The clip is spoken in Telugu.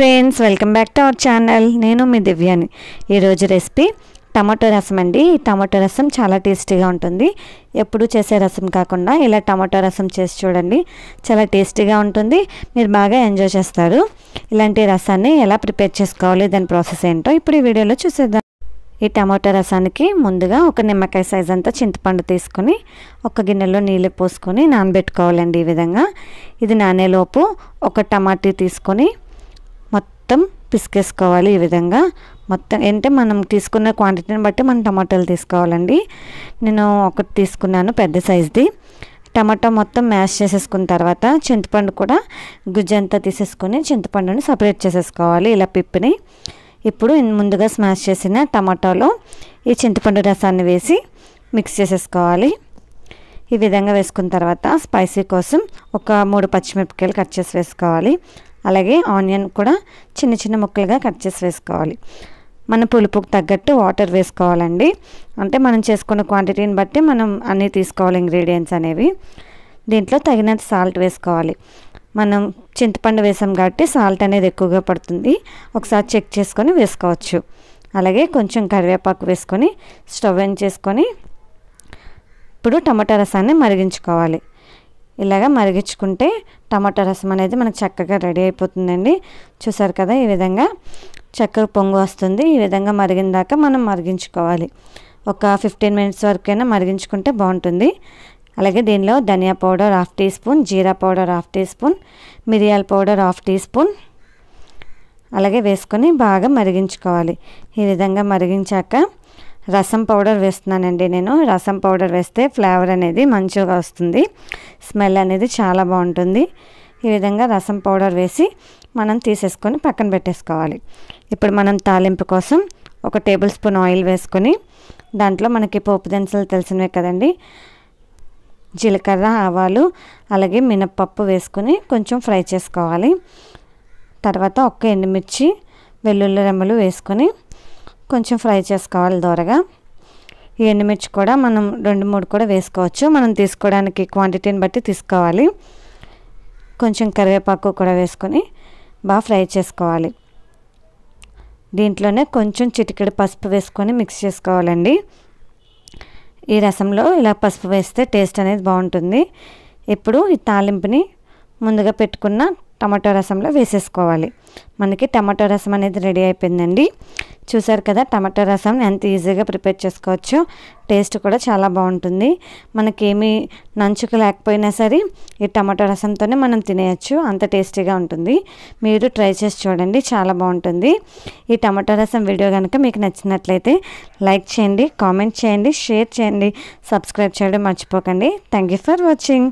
friends welcome back to our channel నేను మీ దివ్యాని ఈరోజు రెసిపీ టమాటో రసం అండి ఈ టమాటో రసం చాలా టేస్టీగా ఉంటుంది ఎప్పుడు చేసే రసం కాకుండా ఇలా టమాటో రసం చేసి చూడండి చాలా టేస్టీగా ఉంటుంది మీరు బాగా ఎంజాయ్ చేస్తారు ఇలాంటి రసాన్ని ఎలా ప్రిపేర్ చేసుకోవాలి దాని ప్రాసెస్ ఏంటో ఇప్పుడు ఈ వీడియోలో చూసేద్దాం ఈ టమాటో రసానికి ముందుగా ఒక నిమ్మకాయ సైజ్ అంతా చింతపండు తీసుకొని ఒక గిన్నెలో నీళ్ళు పోసుకొని నానబెట్టుకోవాలండి ఈ విధంగా ఇది నానేలోపు ఒక టమాటీ తీసుకొని మొత్తం పిసికేసుకోవాలి ఈ విధంగా మొత్తం అంటే మనం తీసుకున్న క్వాంటిటీని బట్టి మనం టమాటాలు తీసుకోవాలండి నేను ఒకటి తీసుకున్నాను పెద్ద సైజ్ది టమాటా మొత్తం మ్యాష్ చేసేసుకున్న తర్వాత చింతపండు కూడా గుజ్జు అంతా తీసేసుకొని చింతపండుని సపరేట్ చేసేసుకోవాలి ఇలా పిప్పిని ఇప్పుడు ముందుగా స్మాష్ చేసిన టమాటాలో ఈ చింతపండు రసాన్ని వేసి మిక్స్ చేసేసుకోవాలి ఈ విధంగా వేసుకున్న తర్వాత స్పైసీ కోసం ఒక మూడు పచ్చిమిరపకాయలు కట్ చేసి వేసుకోవాలి అలాగే ఆనియన్ కూడా చిన్న చిన్న ముక్కలుగా కట్ చేసి వేసుకోవాలి మన పులుపుకు తగ్గట్టు వాటర్ వేసుకోవాలండి అంటే మనం చేసుకున్న క్వాంటిటీని బట్టి మనం అన్నీ తీసుకోవాలి ఇంగ్రీడియంట్స్ అనేవి దీంట్లో తగినంత సాల్ట్ వేసుకోవాలి మనం చింతపండు వేసాం కాబట్టి సాల్ట్ అనేది ఎక్కువగా పడుతుంది ఒకసారి చెక్ చేసుకొని వేసుకోవచ్చు అలాగే కొంచెం కరివేపాకు వేసుకొని స్టవ్ ఆన్ చేసుకొని ఇప్పుడు టమాటా రసాన్ని మరిగించుకోవాలి ఇలాగ మరిగించుకుంటే టమాటా రసం అనేది మనకు చక్కగా రెడీ అయిపోతుందండి చూసారు కదా ఈ విధంగా చక్కెర పొంగు వస్తుంది ఈ విధంగా మరిగిన దాకా మనం మరిగించుకోవాలి ఒక ఫిఫ్టీన్ మినిట్స్ వరకైనా మరిగించుకుంటే బాగుంటుంది అలాగే దీనిలో ధనియా పౌడర్ హాఫ్ టీ స్పూన్ జీరా పౌడర్ హాఫ్ టీ స్పూన్ మిరియాల పౌడర్ హాఫ్ టీ స్పూన్ అలాగే వేసుకొని బాగా మరిగించుకోవాలి ఈ విధంగా మరిగించాక రసం పౌడర్ వేస్తున్నానండి నేను రసం పౌడర్ వేస్తే ఫ్లేవర్ అనేది మంచిగా వస్తుంది స్మెల్ అనేది చాలా బాగుంటుంది ఈ విధంగా రసం పౌడర్ వేసి మనం తీసేసుకొని పక్కన పెట్టేసుకోవాలి ఇప్పుడు మనం తాలింపు కోసం ఒక టేబుల్ స్పూన్ ఆయిల్ వేసుకొని దాంట్లో మనకి పోపు దినుసులు తెలిసినవే కదండి జీలకర్ర ఆవాలు అలాగే మినప్పప్పు వేసుకొని కొంచెం ఫ్రై చేసుకోవాలి తర్వాత ఒక్క ఎండుమిర్చి వెల్లుల్లి రెమ్మలు వేసుకొని కొంచెం ఫ్రై చేసుకోవాలి దూరగా ఈ ఎండుమిర్చి కూడా మనం రెండు మూడు కూడా వేసుకోవచ్చు మనం తీసుకోవడానికి క్వాంటిటీని బట్టి తీసుకోవాలి కొంచెం కరివేపాకు కూడా వేసుకొని బాగా ఫ్రై చేసుకోవాలి దీంట్లోనే కొంచెం చిటికెడు పసుపు వేసుకొని మిక్స్ చేసుకోవాలండి ఈ రసంలో ఇలా పసుపు వేస్తే టేస్ట్ అనేది బాగుంటుంది ఇప్పుడు ఈ తాలింపుని ముందుగా పెట్టుకున్న టమాటో రసంలో వేసేసుకోవాలి మనకి టమాటో రసం అనేది రెడీ అయిపోయిందండి చూసారు కదా టమాటో రసం ఎంత ఈజీగా ప్రిపేర్ చేసుకోవచ్చు టేస్ట్ కూడా చాలా బాగుంటుంది మనకేమీ నంచుకు లేకపోయినా సరే ఈ టమాటో రసంతోనే మనం తినేయచ్చు అంత టేస్టీగా ఉంటుంది మీరు ట్రై చేసి చూడండి చాలా బాగుంటుంది ఈ టమాటో రసం వీడియో కనుక మీకు నచ్చినట్లయితే లైక్ చేయండి కామెంట్ చేయండి షేర్ చేయండి సబ్స్క్రైబ్ చేయడం మర్చిపోకండి థ్యాంక్ యూ ఫర్ వాచింగ్